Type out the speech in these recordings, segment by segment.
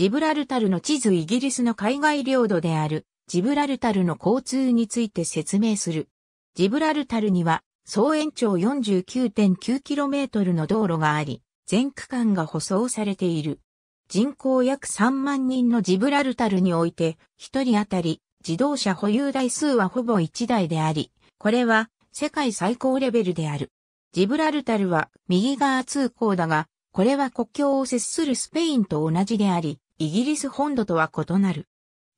ジブラルタルの地図イギリスの海外領土であるジブラルタルの交通について説明する。ジブラルタルには総延長 49.9km の道路があり、全区間が舗装されている。人口約3万人のジブラルタルにおいて、1人当たり自動車保有台数はほぼ1台であり、これは世界最高レベルである。ジブラルタルは右側通行だが、これは国境を接するスペインと同じであり、イギリス本土とは異なる。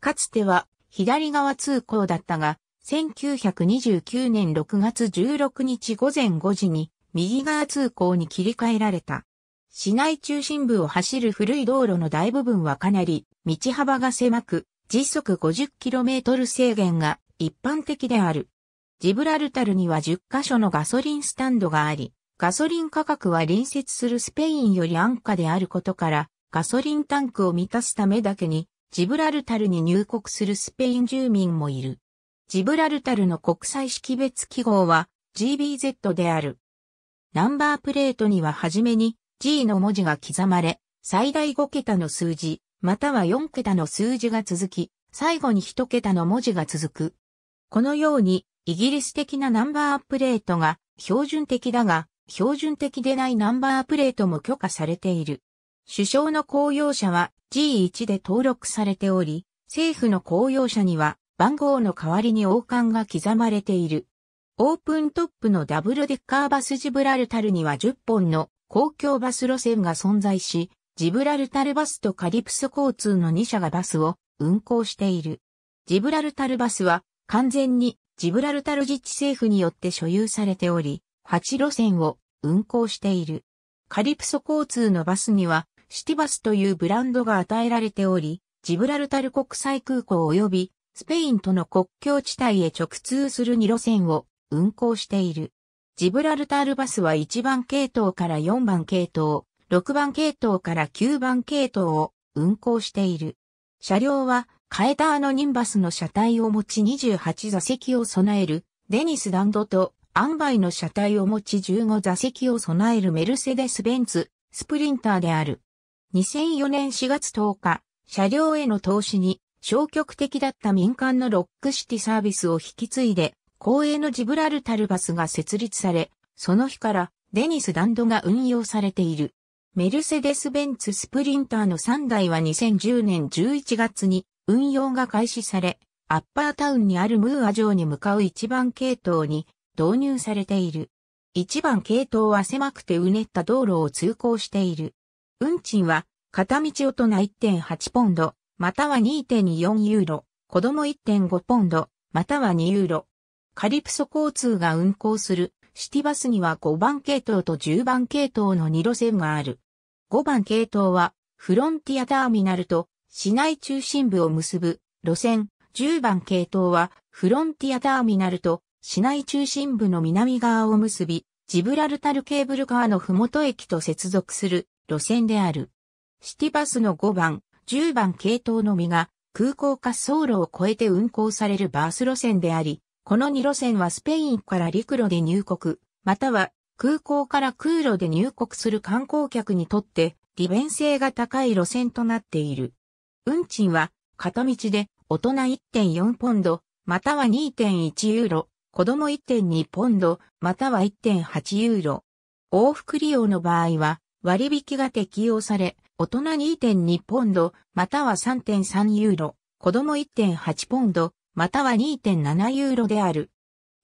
かつては左側通行だったが、1929年6月16日午前5時に右側通行に切り替えられた。市内中心部を走る古い道路の大部分はかなり道幅が狭く、時速 50km 制限が一般的である。ジブラルタルには10カ所のガソリンスタンドがあり、ガソリン価格は隣接するスペインより安価であることから、ガソリンタンクを満たすためだけに、ジブラルタルに入国するスペイン住民もいる。ジブラルタルの国際識別記号は GBZ である。ナンバープレートには初めに G の文字が刻まれ、最大5桁の数字、または4桁の数字が続き、最後に1桁の文字が続く。このように、イギリス的なナンバープレートが標準的だが、標準的でないナンバープレートも許可されている。首相の公用車は G1 で登録されており、政府の公用車には番号の代わりに王冠が刻まれている。オープントップのダブルデッカーバスジブラルタルには10本の公共バス路線が存在し、ジブラルタルバスとカリプソ交通の2社がバスを運行している。ジブラルタルバスは完全にジブラルタル自治政府によって所有されており、8路線を運行している。カリプソ交通のバスにはシティバスというブランドが与えられており、ジブラルタル国際空港及びスペインとの国境地帯へ直通する2路線を運行している。ジブラルタルバスは1番系統から4番系統、6番系統から9番系統を運行している。車両はカエターノニンバスの車体を持ち28座席を備えるデニス・ダンドとアンバイの車体を持ち15座席を備えるメルセデス・ベンツスプリンターである。2004年4月10日、車両への投資に消極的だった民間のロックシティサービスを引き継いで、公営のジブラルタルバスが設立され、その日からデニス・ダンドが運用されている。メルセデス・ベンツ・スプリンターの3台は2010年11月に運用が開始され、アッパータウンにあるムーア城に向かう1番系統に導入されている。1番系統は狭くてうねった道路を通行している。運賃は、片道大人1.8ポンド、または2.24ユーロ、子供1.5ポンド、または2ユーロ。カリプソ交通が運行するシティバスには5番系統と10番系統の2路線がある。5番系統は、フロンティアターミナルと市内中心部を結ぶ路線。10番系統は、フロンティアターミナルと市内中心部の南側を結び、ジブラルタルケーブルカーのふもと駅と接続する路線である。シティバスの5番、10番系統のみが空港滑走路を越えて運行されるバース路線であり、この2路線はスペインから陸路で入国、または空港から空路で入国する観光客にとって利便性が高い路線となっている。運賃は片道で大人1.4ポンド、または2.1ユーロ、子供1.2ポンド、または1.8ユーロ。往復利用の場合は、割引が適用され、大人2.2ポンド、または3.3ユーロ、子供1.8ポンド、または2.7ユーロである。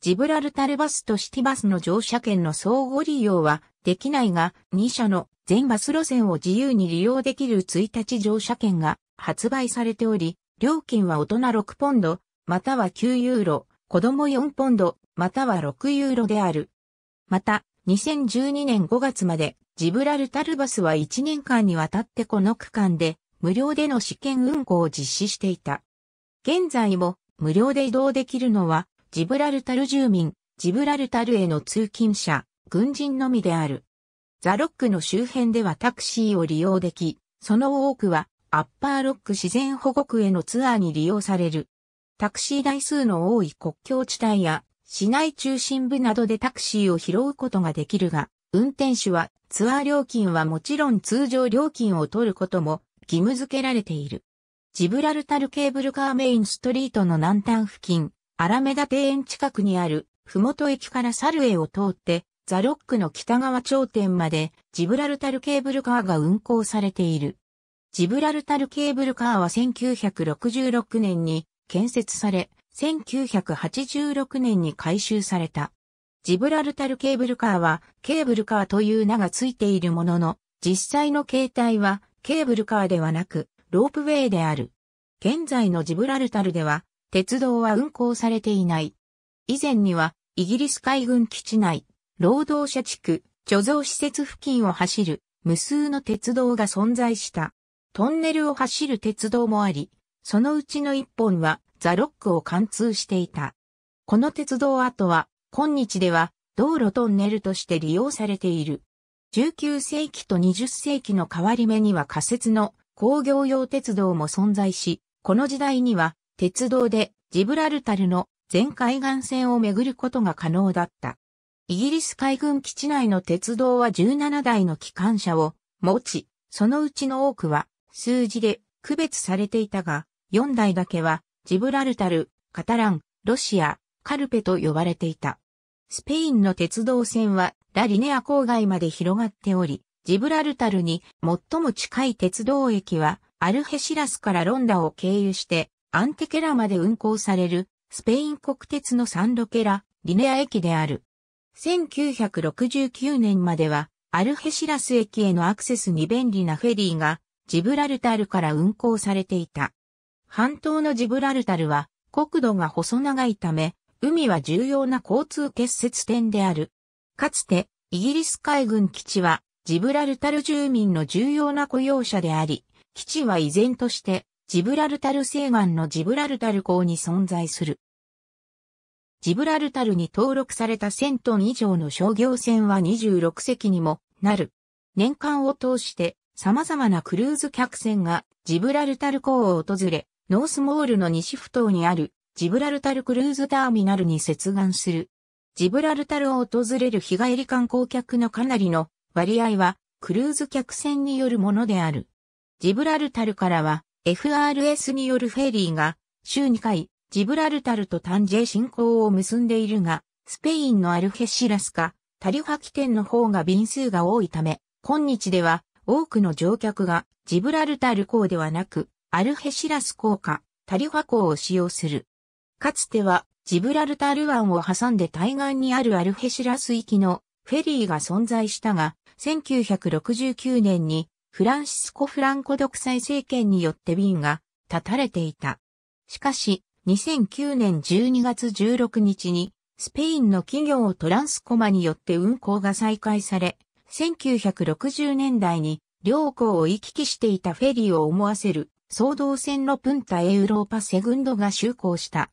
ジブラルタルバスとシティバスの乗車券の相互利用はできないが、2社の全バス路線を自由に利用できる1日乗車券が発売されており、料金は大人6ポンド、または9ユーロ、子供4ポンド、または6ユーロである。また、2012年5月までジブラルタルバスは1年間にわたってこの区間で無料での試験運行を実施していた。現在も無料で移動できるのはジブラルタル住民、ジブラルタルへの通勤者、軍人のみである。ザロックの周辺ではタクシーを利用でき、その多くはアッパーロック自然保護区へのツアーに利用される。タクシー台数の多い国境地帯や市内中心部などでタクシーを拾うことができるが、運転手はツアー料金はもちろん通常料金を取ることも義務付けられている。ジブラルタルケーブルカーメインストリートの南端付近、アラメダ庭園近くにある、ふもと駅からサルエを通って、ザロックの北側頂点までジブラルタルケーブルカーが運行されている。ジブラルタルケーブルカーは1966年に建設され、1986年に改修された。ジブラルタルケーブルカーはケーブルカーという名が付いているものの、実際の形態はケーブルカーではなくロープウェイである。現在のジブラルタルでは鉄道は運行されていない。以前にはイギリス海軍基地内、労働者地区、貯蔵施設付近を走る無数の鉄道が存在した。トンネルを走る鉄道もあり、そのうちの一本はザロックを貫通していた。この鉄道跡は今日では道路トンネルとして利用されている。19世紀と20世紀の変わり目には仮設の工業用鉄道も存在し、この時代には鉄道でジブラルタルの全海岸線を巡ることが可能だった。イギリス海軍基地内の鉄道は17台の機関車を持ち、そのうちの多くは数字で区別されていたが、4台だけはジブラルタル、カタラン、ロシア、カルペと呼ばれていた。スペインの鉄道線はラリネア郊外まで広がっており、ジブラルタルに最も近い鉄道駅はアルヘシラスからロンダを経由してアンテケラまで運行されるスペイン国鉄のサンロケラ、リネア駅である。1969年まではアルヘシラス駅へのアクセスに便利なフェリーがジブラルタルから運行されていた。半島のジブラルタルは国土が細長いため海は重要な交通結節点である。かつて、イギリス海軍基地は、ジブラルタル住民の重要な雇用者であり、基地は依然として、ジブラルタル西岸のジブラルタル港に存在する。ジブラルタルに登録された1000トン以上の商業船は26隻にもなる。年間を通して様々なクルーズ客船がジブラルタル港を訪れ、ノースモールの西埠頭にあるジブラルタルクルーズターミナルに接岸する。ジブラルタルを訪れる日帰り観光客のかなりの割合はクルーズ客船によるものである。ジブラルタルからは FRS によるフェリーが週2回ジブラルタルとタンジェ進行を結んでいるが、スペインのアルヘシラスかタリファ起点の方が便数が多いため、今日では多くの乗客がジブラルタル港ではなく、アルヘシラス港かタリファ港を使用する。かつてはジブラルタル湾を挟んで対岸にあるアルヘシラス域のフェリーが存在したが、1969年にフランシスコ・フランコ独裁政権によって便が断たれていた。しかし、2009年12月16日に、スペインの企業トランスコマによって運行が再開され、1960年代に両港を行き来していたフェリーを思わせる、総動線のプンタエウローパセグンドが就航した。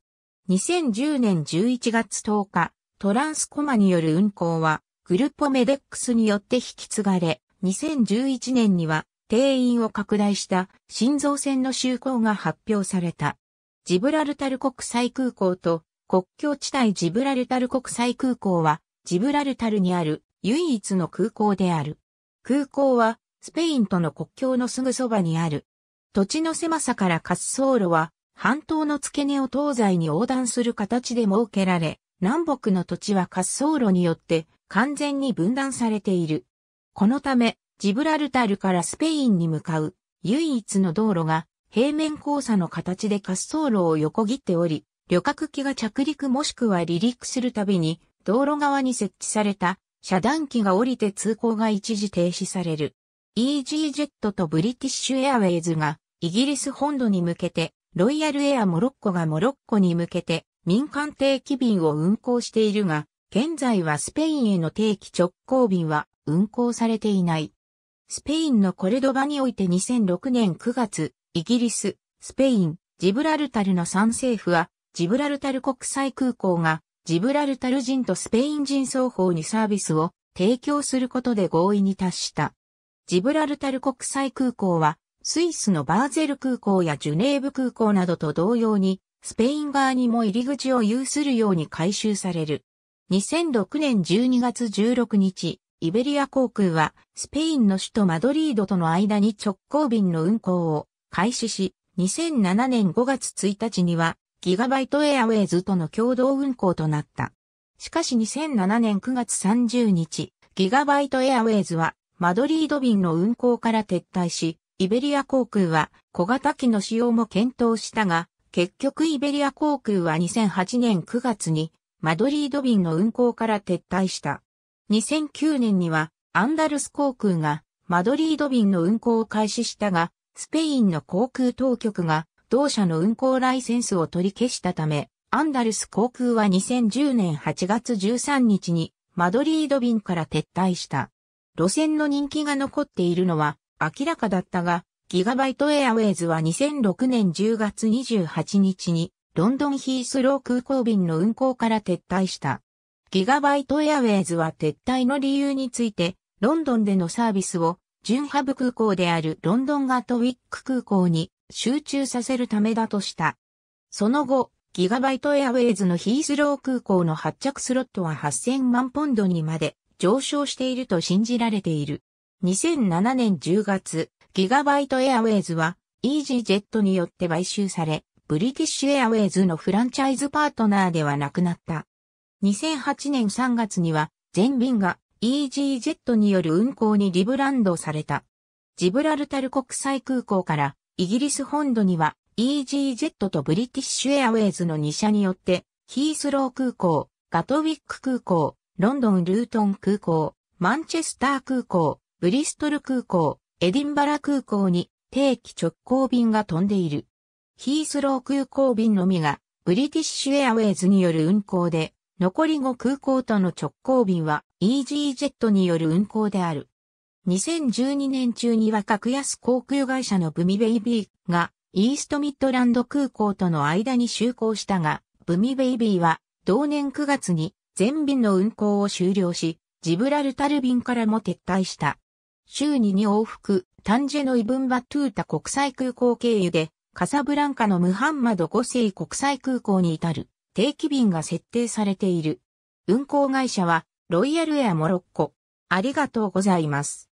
2010年11月10日、トランスコマによる運行は、グルポメデックスによって引き継がれ、2011年には定員を拡大した新造船の就航が発表された。ジブラルタル国際空港と国境地帯ジブラルタル国際空港はジブラルタルにある唯一の空港である。空港はスペインとの国境のすぐそばにある。土地の狭さから滑走路は半島の付け根を東西に横断する形で設けられ、南北の土地は滑走路によって完全に分断されている。このため、ジブラルタルからスペインに向かう唯一の道路が平面交差の形で滑走路を横切っており、旅客機が着陸もしくは離陸するたびに道路側に設置された遮断機が降りて通行が一時停止される。イージージェットとブリティッシュエアウェイズがイギリス本土に向けてロイヤルエアモロッコがモロッコに向けて民間定期便を運航しているが、現在はスペインへの定期直行便は運航されていない。スペインのコレドバにおいて2006年9月、イギリス、スペイン、ジブラルタルの3政府は、ジブラルタル国際空港が、ジブラルタル人とスペイン人双方にサービスを提供することで合意に達した。ジブラルタル国際空港は、スイスのバーゼル空港やジュネーブ空港などと同様に、スペイン側にも入り口を有するように改修される。2006年12月16日、イベリア航空は、スペインの首都マドリードとの間に直行便の運航を開始し、2007年5月1日には、ギガバイトエアウェイズとの共同運航となった。しかし2007年9月30日、ギガバイトエアウェイズは、マドリード便の運航から撤退し、イベリア航空は小型機の使用も検討したが、結局イベリア航空は2008年9月にマドリード便の運航から撤退した。2009年にはアンダルス航空がマドリード便の運航を開始したが、スペインの航空当局が同社の運航ライセンスを取り消したため、アンダルス航空は2010年8月13日にマドリード便から撤退した。路線の人気が残っているのは明らかだったが、ギガバイトエアウェイズは2006年10月28日にロンドンヒースロー空港便の運航から撤退した。ギガバイトエアウェイズは撤退の理由について、ロンドンでのサービスを、ジュンハブ空港であるロンドンガートウィック空港に集中させるためだとした。その後、ギガバイトエアウェイズのヒースロー空港の発着スロットは8000万ポンドにまで上昇していると信じられている。2007年10月、ギガバイトエアウェイズは、イージージェットによって買収され、ブリティッシュエアウェイズのフランチャイズパートナーではなくなった。2008年3月には、全便がイージージェットによる運航にリブランドされた。ジブラルタル国際空港からイギリス本土にはイージージェットとブリティッシュエアウェイズの2社によってヒースロー空港、ガトウィック空港、ロンドンルートン空港、マンチェスター空港、ブリストル空港、エディンバラ空港に定期直行便が飛んでいる。ヒースロー空港便のみが、ブリティッシュエアウェイズによる運航で、残り5空港との直行便は、イージージェットによる運航である。2012年中には格安航空会社のブミベイビーが、イーストミッドランド空港との間に就航したが、ブミベイビーは、同年9月に全便の運航を終了し、ジブラルタル便からも撤退した。週に2往復、タンジェのイブンバトゥータ国際空港経由で、カサブランカのムハンマド5世国際空港に至る定期便が設定されている。運航会社はロイヤルエアモロッコ。ありがとうございます。